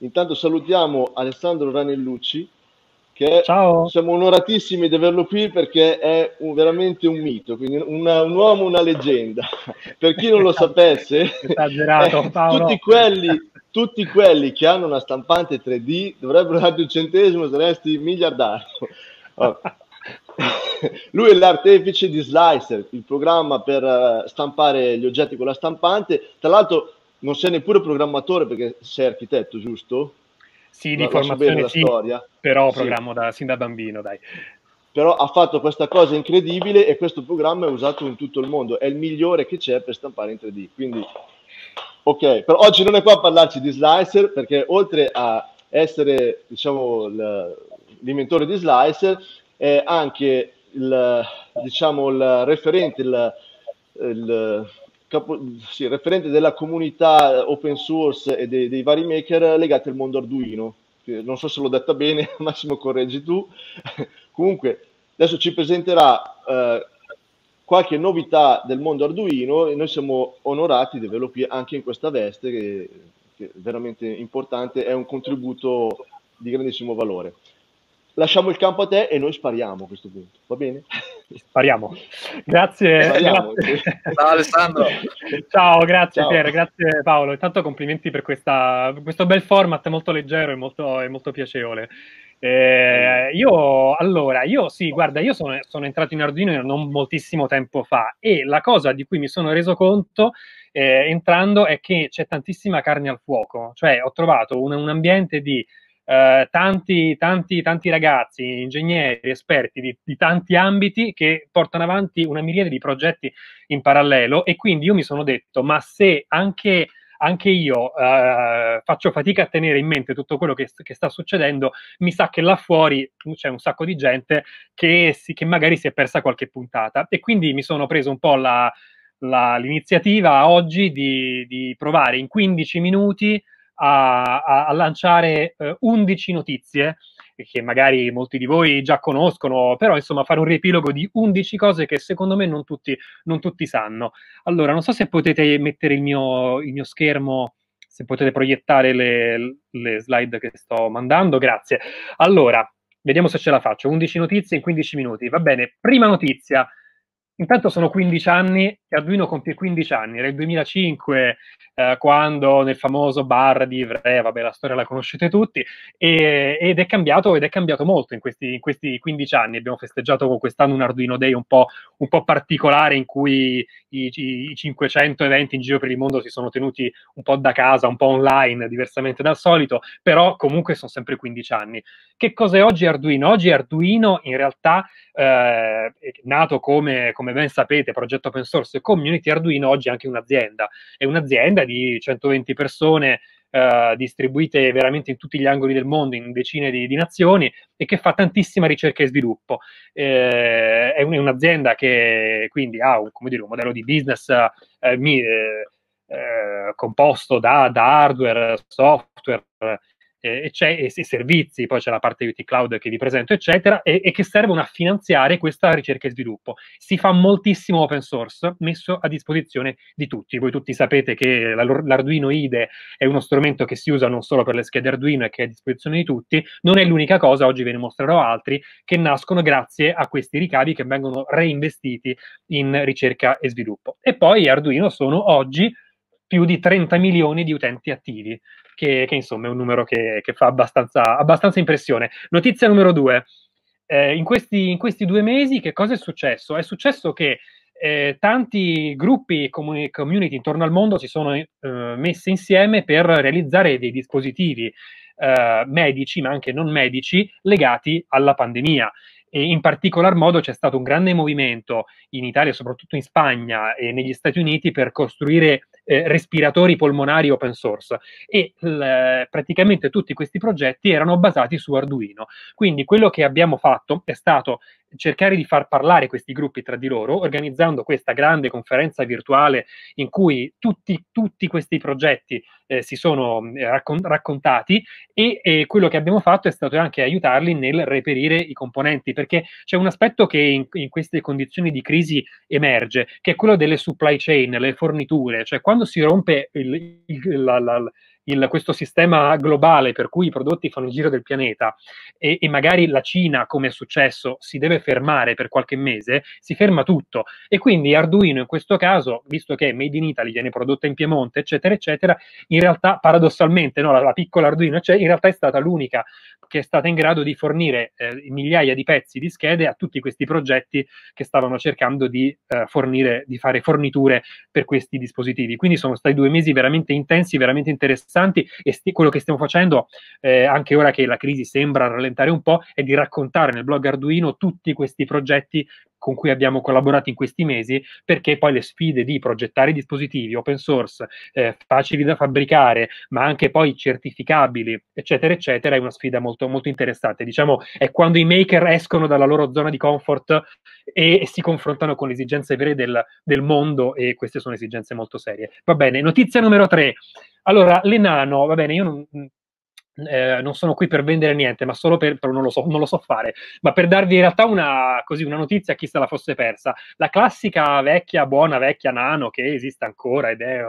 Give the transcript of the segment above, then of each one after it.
Intanto salutiamo Alessandro Ranellucci, che Ciao. siamo onoratissimi di averlo qui perché è un, veramente un mito, quindi una, un uomo, una leggenda. per chi non lo esatto. sapesse, esagerato, eh, tutti, quelli, tutti quelli che hanno una stampante 3D dovrebbero darti un centesimo, saresti miliardario. Oh. Lui è l'artefice di Slicer, il programma per eh, stampare gli oggetti con la stampante. Tra l'altro non sei neppure programmatore perché sei architetto, giusto? Sì, di la, formazione sì, storia. però programmo sì. da, sin da bambino, dai. Però ha fatto questa cosa incredibile e questo programma è usato in tutto il mondo, è il migliore che c'è per stampare in 3D. Quindi, ok, però oggi non è qua a parlarci di Slicer perché oltre a essere, diciamo, l'inventore di Slicer, è anche il, diciamo, il referente, il, il capo, sì, referente della comunità open source e dei, dei vari maker legati al mondo Arduino. Non so se l'ho detta bene, Massimo correggi tu. Comunque, adesso ci presenterà eh, qualche novità del mondo Arduino e noi siamo onorati di averlo qui anche in questa veste, che, che è veramente importante, è un contributo di grandissimo valore lasciamo il campo a te e noi spariamo a questo punto, va bene? Spariamo. Grazie. Spariamo, Ciao Alessandro. Ciao, grazie Ciao. Pier, grazie Paolo. Intanto complimenti per questa, questo bel format molto leggero e molto, e molto piacevole. Eh, io allora, io sì, guarda, io sono, sono, entrato in Arduino non moltissimo tempo fa e la cosa di cui mi sono reso conto eh, entrando è che c'è tantissima carne al fuoco, cioè ho trovato un, un ambiente di eh, tanti, tanti, tanti, ragazzi, ingegneri, esperti di, di, tanti ambiti che portano avanti una miriade di progetti in parallelo e quindi io mi sono detto, ma se anche, anche io eh, faccio fatica a tenere in mente tutto quello che, che, sta succedendo, mi sa che là fuori c'è un sacco di gente che, si, che magari si è persa qualche puntata e quindi mi sono preso un po' la, la, l'iniziativa oggi di, di provare in 15 minuti a, a, a lanciare eh, 11 notizie che magari molti di voi già conoscono, però insomma fare un riepilogo di 11 cose che secondo me non tutti, non tutti sanno. Allora, non so se potete mettere il mio, il mio schermo, se potete proiettare le, le, slide che sto mandando, grazie. Allora, vediamo se ce la faccio. 11 notizie in 15 minuti, va bene. Prima notizia, Intanto sono 15 anni e Arduino compie 15 anni, era il 2005 eh, quando nel famoso bar di Ivrea, vabbè la storia la conoscete tutti, e, ed, è cambiato, ed è cambiato molto in questi, in questi 15 anni, abbiamo festeggiato con quest'anno un Arduino Day un po', un po particolare in cui i, i, i, 500 eventi in giro per il mondo si sono tenuti un po' da casa, un po' online, diversamente dal solito, però comunque sono sempre 15 anni. Che cos'è oggi Arduino? Oggi Arduino in realtà eh, è nato come, come come ben sapete, progetto open source e community, Arduino oggi è anche un'azienda. È un'azienda di 120 persone eh, distribuite veramente in tutti gli angoli del mondo, in decine di, di nazioni, e che fa tantissima ricerca e sviluppo. Eh, è, un, è, un'azienda che quindi ha un, dire, un modello di business eh, mi, eh, eh, composto da, da hardware, software e, e, e servizi, poi c'è la parte UT Cloud che vi presento, eccetera, e, e, che servono a finanziare questa ricerca e sviluppo. Si fa moltissimo open source messo a disposizione di tutti. Voi tutti sapete che l'Arduino IDE è uno strumento che si usa non solo per le schede Arduino e che è a disposizione di tutti, non è l'unica cosa, oggi ve ne mostrerò altri, che nascono grazie a questi ricavi che vengono reinvestiti in ricerca e sviluppo. E poi Arduino sono oggi più di 30 milioni di utenti attivi che, che insomma è un numero che, che fa abbastanza, abbastanza, impressione. Notizia numero due, eh, in, questi, in, questi, due mesi che cosa è successo? È successo che eh, tanti gruppi comuni- community intorno al mondo si sono eh, messi insieme per realizzare dei dispositivi eh, medici, ma anche non medici, legati alla pandemia. E in particolar modo c'è stato un grande movimento in Italia, soprattutto in Spagna e negli Stati Uniti, per costruire eh, respiratori polmonari open source e l, praticamente tutti questi progetti erano basati su Arduino. Quindi quello che abbiamo fatto è stato cercare di far parlare questi gruppi tra di loro, organizzando questa grande conferenza virtuale in cui tutti, tutti questi progetti eh, si sono eh, raccon- raccontati e, e, quello che abbiamo fatto è stato anche aiutarli nel reperire i componenti, perché c'è un aspetto che in, in queste condizioni di crisi emerge, che è quello delle supply chain, le forniture, cioè quando si rompe il, il, la, la, il, questo sistema globale per cui i prodotti fanno il giro del pianeta e, e, magari la Cina, come è successo, si deve fermare per qualche mese, si ferma tutto. E quindi Arduino in questo caso, visto che Made in Italy viene prodotta in Piemonte, eccetera, eccetera, in realtà paradossalmente no, la, la piccola Arduino cioè, in realtà è stata l'unica che è stata in grado di fornire eh, migliaia di pezzi di schede a tutti questi progetti che stavano cercando di, eh, fornire, di fare forniture per questi dispositivi. Quindi sono stati due mesi veramente intensi, veramente interessanti e sti- quello che stiamo facendo, eh, anche ora che la crisi sembra rallentare un po', è di raccontare nel blog Arduino tutti questi progetti con cui abbiamo collaborato in questi mesi, perché poi le sfide di progettare dispositivi open source, eh, facili da fabbricare, ma anche poi certificabili, eccetera, eccetera, è una sfida molto, molto interessante. Diciamo, è quando i maker escono dalla loro zona di comfort e, e si confrontano con le esigenze vere del, del mondo e queste sono esigenze molto serie. Va bene, notizia numero tre. Allora, le nano, va bene, io non, eh, non sono qui per vendere niente, ma solo per, per non, lo so, non, lo so, fare, ma per darvi in realtà una, così, una, notizia a chi se la fosse persa. La classica vecchia, buona, vecchia nano che esiste ancora ed è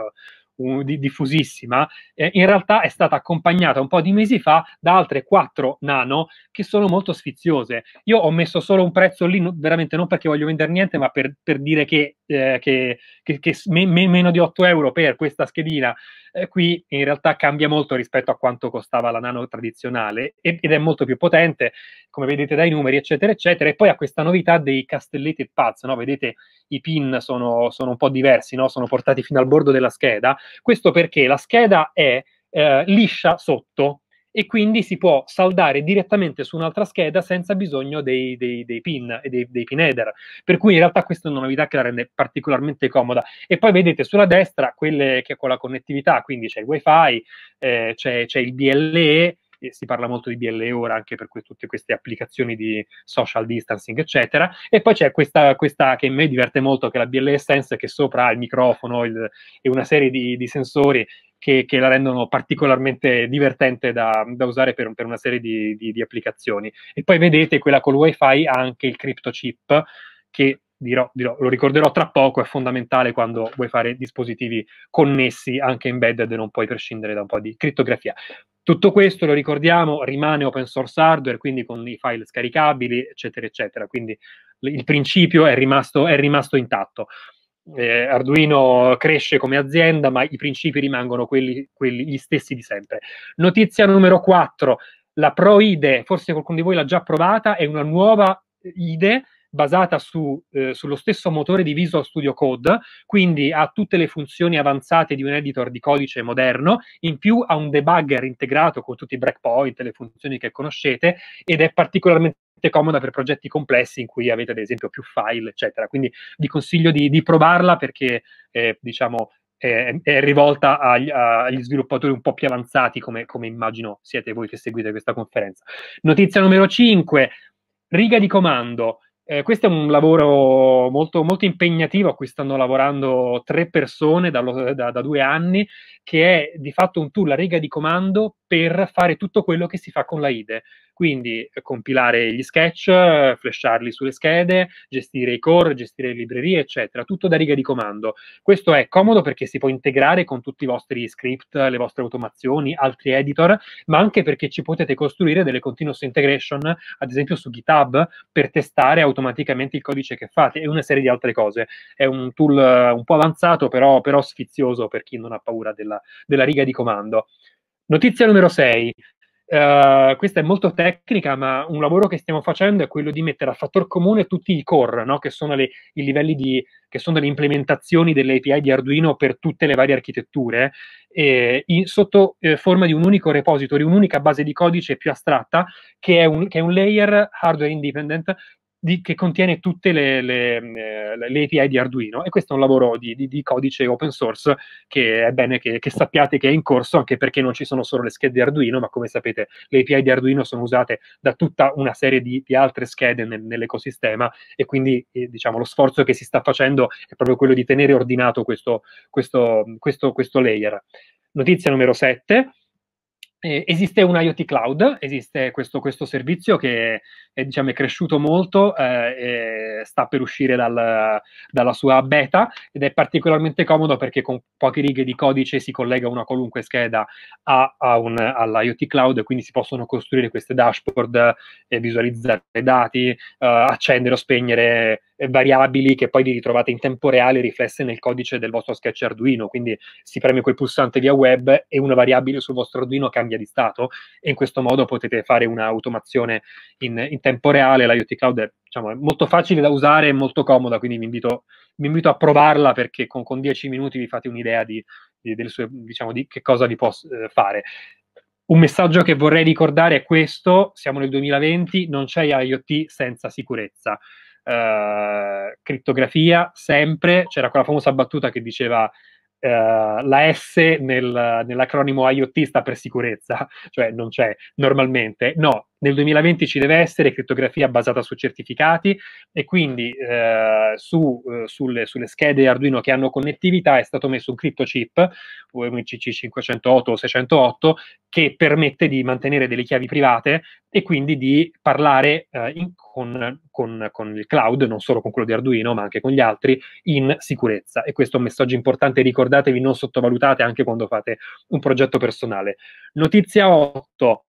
uh, diffusissima, eh, in realtà è stata accompagnata un po' di mesi fa da altre quattro nano che sono molto sfiziose. Io ho messo solo un prezzo lì, no, veramente non perché voglio vendere niente, ma per, per dire che, eh, che, che, che me, me, meno di 8 euro per questa schedina eh, qui in realtà cambia molto rispetto a quanto costava la nano tradizionale ed, ed è molto più potente, come vedete dai numeri, eccetera, eccetera. E poi ha questa novità dei castelletti pazzo, no? vedete i pin sono, sono un po' diversi, no? sono portati fino al bordo della scheda questo perché la scheda è eh, liscia sotto e quindi si può saldare direttamente su un'altra scheda senza bisogno dei, dei, dei pin e dei, dei, pin header. Per cui in realtà questa è una novità che la rende particolarmente comoda. E poi vedete sulla destra quelle che con la connettività, quindi c'è il wifi, eh, c'è, c'è il BLE si parla molto di BL ora anche per que- tutte queste applicazioni di social distancing, eccetera. E poi c'è questa, questa che a me diverte molto, che è la BL Sense, che sopra ha il microfono il, e una serie di, di sensori che, che, la rendono particolarmente divertente da, da usare per, per, una serie di, di, di, applicazioni. E poi vedete quella col wifi ha anche il crypto chip che dirò, dirò, lo ricorderò tra poco, è fondamentale quando vuoi fare dispositivi connessi anche embedded e non puoi prescindere da un po' di criptografia. Tutto questo, lo ricordiamo, rimane open source hardware, quindi con i file scaricabili, eccetera, eccetera. Quindi il principio è rimasto, è rimasto intatto. Eh, Arduino cresce come azienda, ma i principi rimangono quelli, quelli, gli stessi di sempre. Notizia numero 4, la ProIDE, forse qualcuno di voi l'ha già provata, è una nuova IDE basata su, eh, sullo stesso motore di Visual Studio Code, quindi ha tutte le funzioni avanzate di un editor di codice moderno, in più ha un debugger integrato con tutti i breakpoint, le funzioni che conoscete, ed è particolarmente comoda per progetti complessi in cui avete ad esempio più file, eccetera. Quindi vi consiglio di, di provarla perché, eh, diciamo, è, è rivolta agli, agli, sviluppatori un po' più avanzati, come, come immagino siete voi che seguite questa conferenza. Notizia numero 5, riga di comando. Eh, questo è un lavoro molto, molto, impegnativo a cui stanno lavorando tre persone dallo, da, da, due anni, che è di fatto un tool la riga di comando per fare tutto quello che si fa con la IDE. Quindi eh, compilare gli sketch, flasharli sulle schede, gestire i core, gestire le librerie, eccetera, tutto da riga di comando. Questo è comodo perché si può integrare con tutti i vostri script, le vostre automazioni, altri editor, ma anche perché ci potete costruire delle continuous integration, ad esempio su GitHub, per testare automaticamente il codice che fate e una serie di altre cose. È un tool eh, un po' avanzato, però, però sfizioso per chi non ha paura della, della riga di comando. Notizia numero 6. Uh, eh, questa è molto tecnica, ma un lavoro che stiamo facendo è quello di mettere a fattor comune tutti i core, no? che sono le, i livelli di, che sono le implementazioni delle API di Arduino per tutte le varie architetture, eh, in, sotto eh, forma di un unico repository, un'unica base di codice più astratta, che è un, che è un layer hardware independent di, che contiene tutte le, le, le, API di Arduino e questo è un lavoro di, di, di codice open source che è bene che, che, sappiate che è in corso anche perché non ci sono solo le schede Arduino ma come sapete le API di Arduino sono usate da tutta una serie di, altre schede nel, nell'ecosistema e quindi eh, diciamo, lo sforzo che si sta facendo è proprio quello di tenere ordinato questo, questo, questo, questo layer. Notizia numero 7 eh, esiste un IoT Cloud, esiste questo, questo servizio che è, diciamo, è cresciuto molto, eh, sta per uscire dal, dalla sua beta ed è particolarmente comodo perché con poche righe di codice si collega una qualunque scheda a, a un, all'IoT Cloud, quindi si possono costruire queste dashboard, eh, visualizzare dati, eh, accendere o spegnere eh, variabili che poi vi ritrovate in tempo reale riflesse nel codice del vostro sketch Arduino, quindi si preme quel pulsante via web e una variabile sul vostro Arduino cambia cambia di stato e in questo modo potete fare un'automazione in, in tempo reale. La IoT Cloud è, diciamo, molto facile da usare e molto comoda, quindi vi invito, vi invito, a provarla perché con, con 10 minuti vi fate un'idea di, di, delle sue, diciamo, di che cosa vi può eh, fare. Un messaggio che vorrei ricordare è questo, siamo nel 2020, non c'è IoT senza sicurezza. Uh, criptografia sempre, c'era quella famosa battuta che diceva eh, la S nel, nell'acronimo IoT sta per sicurezza, cioè non c'è normalmente. No, nel 2020 ci deve essere crittografia basata su certificati e quindi eh, su, eh, sulle, sulle, schede Arduino che hanno connettività è stato messo un cryptochip UMCC 508 o 608 che permette di mantenere delle chiavi private e quindi di parlare eh, in, con, con, con, il cloud, non solo con quello di Arduino ma anche con gli altri, in sicurezza. E questo è un messaggio importante, ricordatevi, non sottovalutate anche quando fate un progetto personale. Notizia 8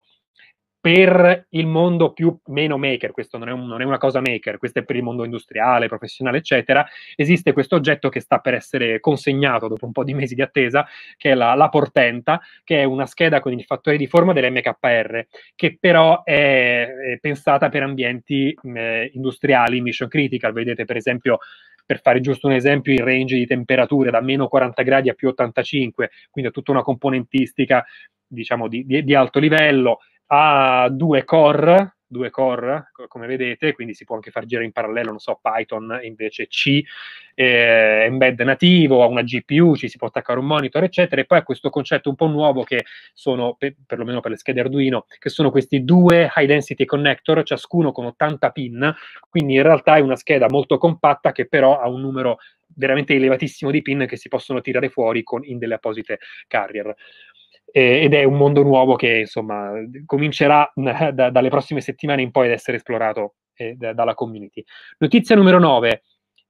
per il mondo più meno maker, questo non è, un, non è, una cosa maker, questo è per il mondo industriale, professionale, eccetera, esiste questo oggetto che sta per essere consegnato dopo un po' di mesi di attesa, che è la, la portenta, che è una scheda con il fattore di forma dell'MKR, che però è, è pensata per ambienti eh, industriali, mission critical, vedete per esempio per fare giusto un esempio, il range di temperature da meno 40 gradi a più 85, quindi è tutta una componentistica diciamo di, di, di alto livello, ha due core, due core, come vedete, quindi si può anche far girare in parallelo, non so, Python invece C, eh, embed nativo, ha una GPU, ci si può attaccare un monitor, eccetera, e poi ha questo concetto un po' nuovo che sono, per, perlomeno per le schede Arduino, che sono questi due high density connector, ciascuno con 80 pin, quindi in realtà è una scheda molto compatta che però ha un numero veramente elevatissimo di pin che si possono tirare fuori con, in delle apposite carrier eh, ed è un mondo nuovo che insomma comincerà da, dalle prossime settimane in poi ad essere esplorato eh, da, dalla community. Notizia numero 9,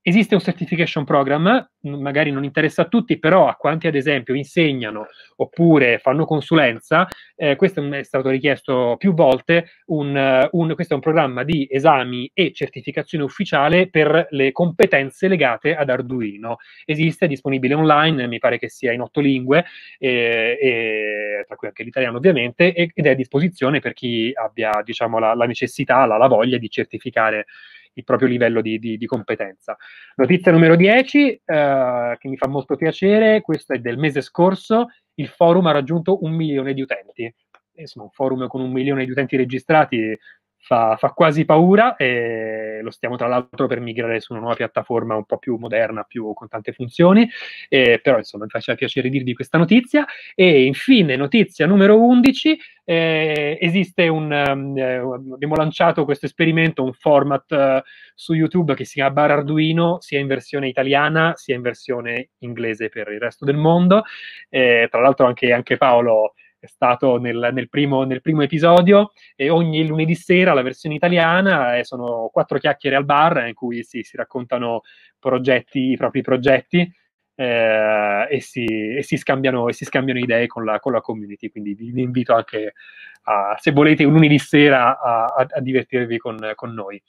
Esiste un certification program, magari non interessa a tutti, però a quanti ad esempio insegnano oppure fanno consulenza, eh, questo è stato richiesto più volte, un, un, questo è un programma di esami e certificazione ufficiale per le competenze legate ad Arduino. Esiste, è disponibile online, mi pare che sia in otto lingue, eh, eh, tra cui anche l'italiano ovviamente, ed è a disposizione per chi abbia diciamo, la, la necessità, la, la voglia di certificare il proprio livello di, di, di competenza. Notizia numero 10, eh, che mi fa molto piacere, questa è del mese scorso, il forum ha raggiunto un milione di utenti. Insomma, un forum con un milione di utenti registrati fa, fa, quasi paura e lo stiamo tra l'altro per migrare su una nuova piattaforma un po' più moderna, più con tante funzioni, eh, però insomma mi faceva piacere dirvi questa notizia. E infine notizia numero 11, eh, esiste un, ehm, eh, abbiamo lanciato questo esperimento, un format eh, su YouTube che si chiama Bar Arduino, sia in versione italiana sia in versione inglese per il resto del mondo. Eh, tra l'altro anche, anche Paolo è stato nel, nel, primo, nel, primo, episodio e ogni lunedì sera la versione italiana eh, sono quattro chiacchiere al bar in cui si, si raccontano progetti, i propri progetti eh, e, si, e, si scambiano, e, si, scambiano, idee con la, con la, community. Quindi vi, invito anche, a, se volete, un lunedì sera a, a, a divertirvi con, con noi.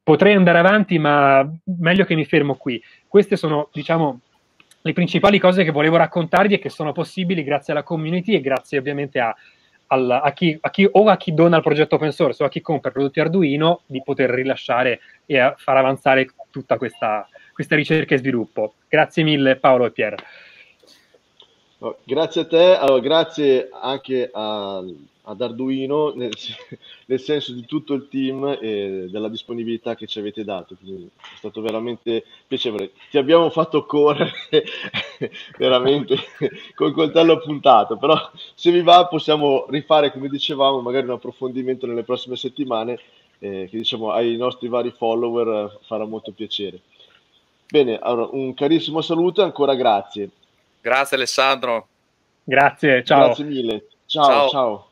Potrei andare avanti, ma meglio che mi fermo qui. Queste sono, diciamo, le principali cose che volevo raccontarvi e che sono possibili grazie alla community e grazie ovviamente a, alla, a, chi, a chi, o a chi dona il progetto open source o a chi compra prodotti Arduino di poter rilasciare e far avanzare tutta questa, questa ricerca e sviluppo. Grazie mille Paolo e Pier. Oh, grazie a te, allora, grazie anche al ad Arduino, nel, nel, senso di tutto il team e della disponibilità che ci avete dato. Quindi è stato veramente piacevole. Ti abbiamo fatto correre veramente col coltello puntato, però se vi va possiamo rifare, come dicevamo, magari un approfondimento nelle prossime settimane eh, che diciamo ai nostri vari follower eh, farà molto piacere. Bene, allora un carissimo saluto e ancora grazie. Grazie Alessandro. Grazie, ciao. Grazie mille. ciao. ciao. ciao.